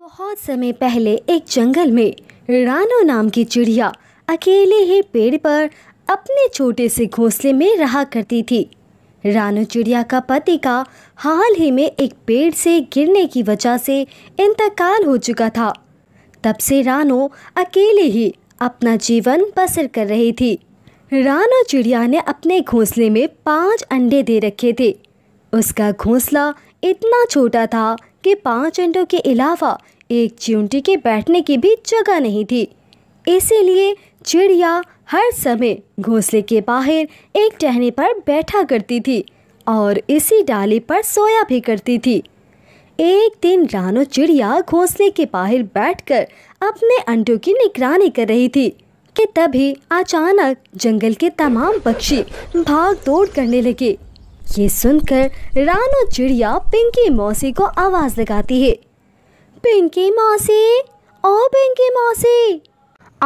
बहुत समय पहले एक जंगल में रानो नाम की चिड़िया अकेले ही पेड़ पर अपने छोटे से घोंसले में रहा करती थी रानो चिड़िया का पति का हाल ही में एक पेड़ से गिरने की वजह से इंतकाल हो चुका था तब से रानो अकेले ही अपना जीवन बसर कर रही थी राना चिड़िया ने अपने घोंसले में पांच अंडे दे रखे थे उसका घोंसला इतना छोटा था कि पांच अंडों के अलावा एक चिमटी के बैठने की भी जगह नहीं थी इसीलिए चिड़िया हर समय घोंसले के बाहर एक टहने पर बैठा करती थी और इसी डाली पर सोया भी करती थी एक दिन रानो चिड़िया घोंसले के बाहर बैठकर अपने अंडों की निगरानी कर रही थी कि तभी अचानक जंगल के तमाम पक्षी भाग दौड़ करने लगे ये सुनकर रानो चिड़िया पिंकी मौसी को आवाज़ लगाती है पिंकी मौसी ओ पिंकी मौसी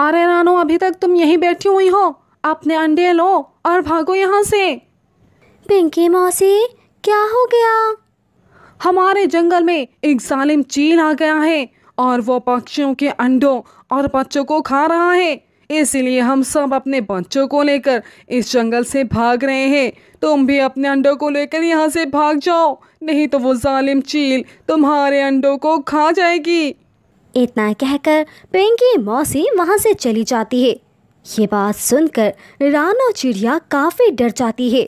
अरे रानू अभी तक तुम यहीं बैठी हुई हो अपने अंडे लो और भागो यहाँ से पिंकी मौसी क्या हो गया हमारे जंगल में एक जालिम चील आ गया है और वो पक्षियों के अंडों और बच्चों को खा रहा है इसीलिए हम सब अपने बच्चों को लेकर इस जंगल से भाग रहे हैं तुम भी अपने अंडों को लेकर यहाँ से भाग जाओ नहीं तो वो जालिम चील तुम्हारे अंडों को खा जाएगी इतना कहकर पिंकी मौसी वहाँ से चली जाती है ये बात सुनकर रानो चिड़िया काफ़ी डर जाती है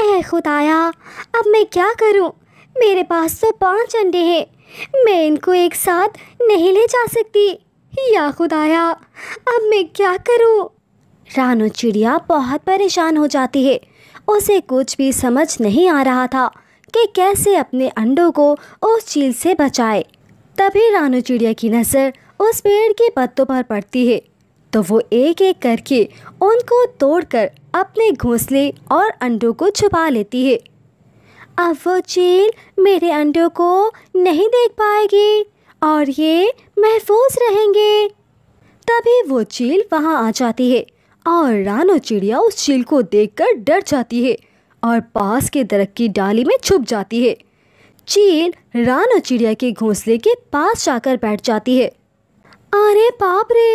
ए खुदाया अब मैं क्या करूँ मेरे पास तो पांच अंडे हैं मैं इनको एक साथ नहीं ले जा सकती या खुदाया अब मैं क्या करूं? रानो चिड़िया बहुत परेशान हो जाती है उसे कुछ भी समझ नहीं आ रहा था कि कैसे अपने अंडों को उस चील से बचाए तभी रानो चिड़िया की नज़र उस पेड़ के पत्तों पर पड़ती है तो वो एक एक करके उनको तोड़कर अपने घोंसले और अंडों को छुपा लेती है अब वो चील मेरे अंडों को नहीं देख पाएगी और ये महफूज रहेंगे तभी वो चील वहाँ आ जाती है और रानो चिड़िया उस चील को देखकर डर जाती है और पास के दरख की डाली में छुप जाती है चील रानो चिड़िया के घोंसले के पास जाकर बैठ जाती है अरे बाप रे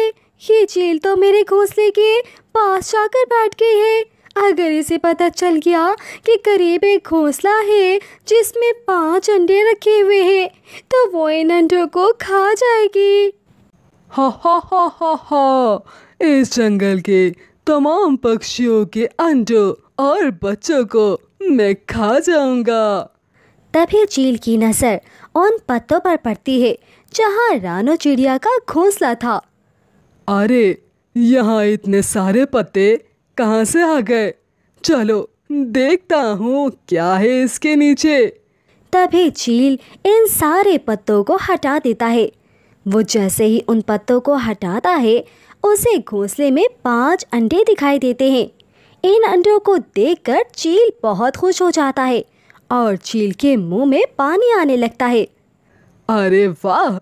ये चील तो मेरे घोंसले के पास जाकर बैठ गई है अगर इसे पता चल गया कि करीब एक घोंसला है जिसमें पांच अंडे रखे हुए हैं तो वो इन अंडों को खा जाएगी हा इस जंगल के तमाम पक्षियों के अंडों और बच्चों को मैं खा जाऊंगा तभी चील की नज़र उन पत्तों पर पड़ती है जहाँ रानो चिड़िया का घोंसला था अरे यहाँ इतने सारे पत्ते कहाँ से आ गए चलो देखता हूँ क्या है इसके नीचे तभी चील इन सारे पत्तों को हटा देता है वो जैसे ही उन पत्तों को हटाता है उसे घोंसले में पांच अंडे दिखाई देते हैं इन अंडों को देखकर चील बहुत खुश हो जाता है और चील के मुंह में पानी आने लगता है अरे वाह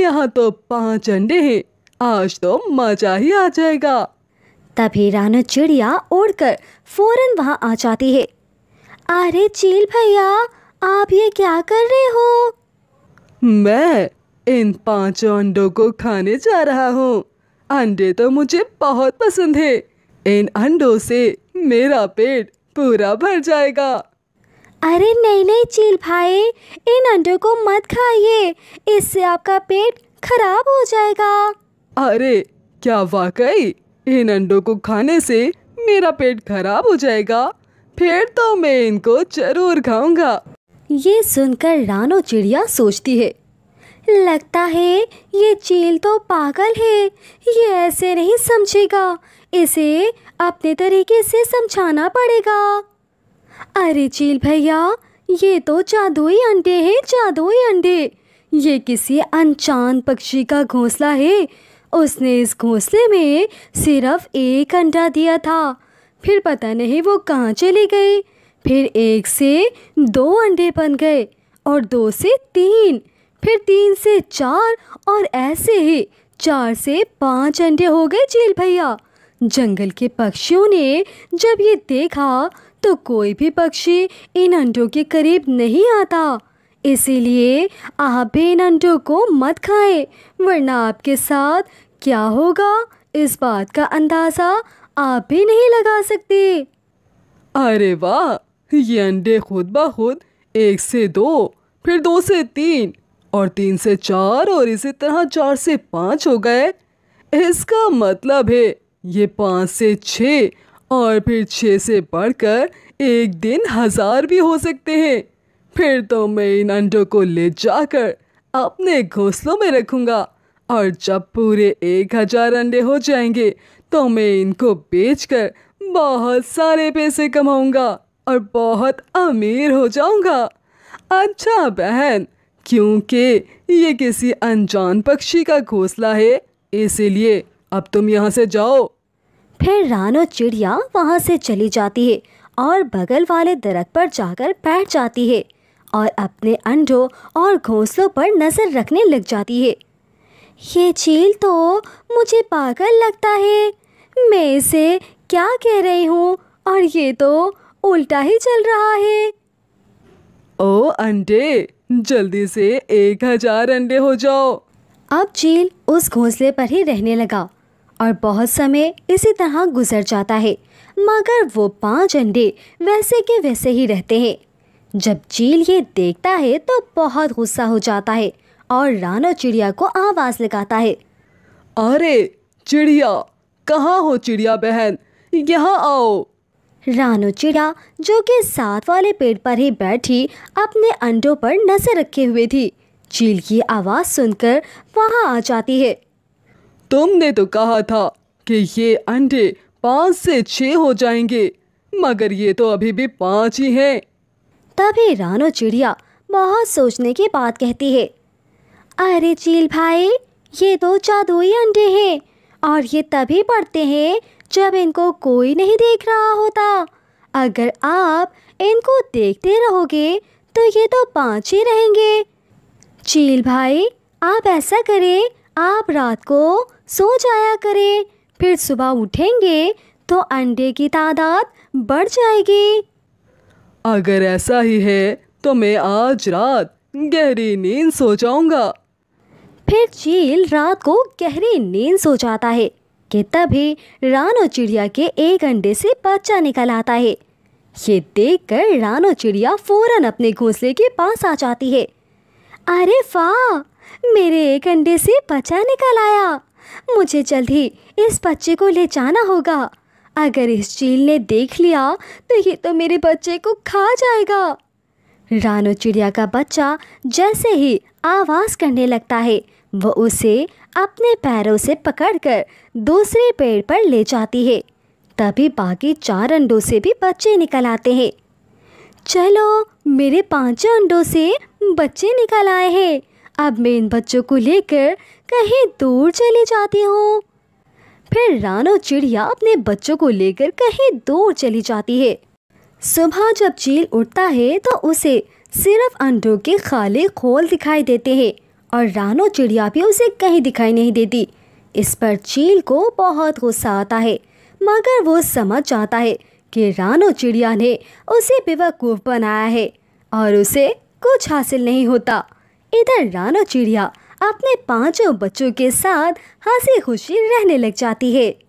यहाँ तो पांच अंडे हैं आज तो मजा ही आ जाएगा तभी रानू चिड़िया उड़कर फौरन वहाँ आ जाती है अरे चील भैया आप ये क्या कर रहे हो मैं इन पांचों अंडों को खाने जा रहा हूँ अंडे तो मुझे बहुत पसंद है इन अंडों से मेरा पेट पूरा भर जाएगा अरे नहीं नहीं चील भाई इन अंडों को मत खाइए इससे आपका पेट खराब हो जाएगा अरे क्या वाकई इन अंडों को खाने से मेरा पेट खराब हो जाएगा फिर तो मैं इनको जरूर खाऊंगा ये सुनकर रानो चिड़िया सोचती है लगता है ये चील तो पागल है ये ऐसे नहीं समझेगा इसे अपने तरीके से समझाना पड़ेगा अरे चील भैया ये तो जादुई अंडे हैं जादुई अंडे ये किसी अनजान पक्षी का घोंसला है उसने इस घोंसले में सिर्फ एक अंडा दिया था फिर पता नहीं वो कहाँ चली गई फिर एक से दो अंडे बन गए और दो से तीन फिर तीन से चार और ऐसे ही चार से पाँच अंडे हो गए चील भैया जंगल के पक्षियों ने जब ये देखा तो कोई भी पक्षी इन अंडों के करीब नहीं आता इसीलिए आप भी इन अंडों को मत खाएं वरना आपके साथ क्या होगा इस बात का अंदाज़ा आप भी नहीं लगा सकते अरे वाह ये अंडे खुद ब खुद एक से दो फिर दो से तीन और तीन से चार और इसी तरह चार से पाँच हो गए इसका मतलब है ये पाँच से छ और फिर छः से बढ़कर एक दिन हज़ार भी हो सकते हैं फिर तो मैं इन अंडों को ले जाकर अपने घोंसलों में रखूँगा और जब पूरे एक हजार अंडे हो जाएंगे तो मैं इनको बेचकर बहुत सारे पैसे कमाऊंगा और बहुत अमीर हो जाऊंगा अच्छा बहन क्योंकि ये किसी अनजान पक्षी का घोंसला है इसीलिए अब तुम यहाँ से जाओ फिर रानो चिड़िया वहाँ से चली जाती है और बगल वाले दरख्त पर जाकर बैठ जाती है और अपने अंडों और घोंसलों पर नज़र रखने लग जाती है ये झील तो मुझे पागल लगता है मैं इसे क्या कह रही हूँ और ये तो उल्टा ही चल रहा है ओ अंडे जल्दी से एक हजार अंडे हो जाओ अब चील उस घोंसले पर ही रहने लगा और बहुत समय इसी तरह गुजर जाता है मगर वो पांच अंडे वैसे के वैसे ही रहते हैं जब चील ये देखता है तो बहुत गुस्सा हो जाता है और रानो चिड़िया को आवाज लगाता है अरे चिड़िया कहाँ हो चिड़िया बहन यहाँ आओ रानो चिड़िया जो कि साथ वाले पेड़ पर ही बैठी अपने अंडों पर नजर रखे हुए थी चील की आवाज़ सुनकर वहाँ आ जाती है तुमने तो कहा था कि ये अंडे पाँच से छ हो जाएंगे मगर ये तो अभी भी पाँच ही हैं तभी रानो चिड़िया बहुत सोचने की बात कहती है अरे चील भाई ये तो जादुई अंडे हैं और ये तभी पड़ते हैं जब इनको कोई नहीं देख रहा होता अगर आप इनको देखते रहोगे तो ये तो पाँच ही रहेंगे चील भाई आप ऐसा करें आप रात को सो जाया करें फिर सुबह उठेंगे तो अंडे की तादाद बढ़ जाएगी अगर ऐसा ही है तो मैं आज रात गहरी नींद सो जाऊंगा फिर चील रात को गहरी नींद सो जाता है कि तभी रानो चिड़िया के एक अंडे से बच्चा निकल आता है ये देखकर रानो चिड़िया फौरन अपने घोंसले के पास आ जाती है अरे वाह मेरे एक अंडे से बच्चा निकल आया मुझे जल्द ही इस बच्चे को ले जाना होगा अगर इस चील ने देख लिया तो ये तो मेरे बच्चे को खा जाएगा रानो चिड़िया का बच्चा जैसे ही आवाज़ करने लगता है वह उसे अपने पैरों से पकड़कर दूसरे पेड़ पर ले जाती है तभी बाकी चार अंडों से भी बच्चे निकल आते हैं चलो मेरे पांचों अंडों से बच्चे निकल आए हैं अब मैं इन बच्चों को लेकर कहीं दूर चली जाती हूँ फिर रानो चिड़िया अपने बच्चों को लेकर कहीं दूर चली जाती है सुबह जब चील उठता है तो उसे सिर्फ अंडों के खाली खोल दिखाई देते हैं और रानो चिड़िया भी उसे कहीं दिखाई नहीं देती इस पर चील को बहुत गुस्सा आता है मगर वो समझ जाता है कि रानो चिड़िया ने उसे बेवकूफ़ बनाया है और उसे कुछ हासिल नहीं होता इधर रानो चिड़िया अपने पांचों बच्चों के साथ हंसी खुशी रहने लग जाती है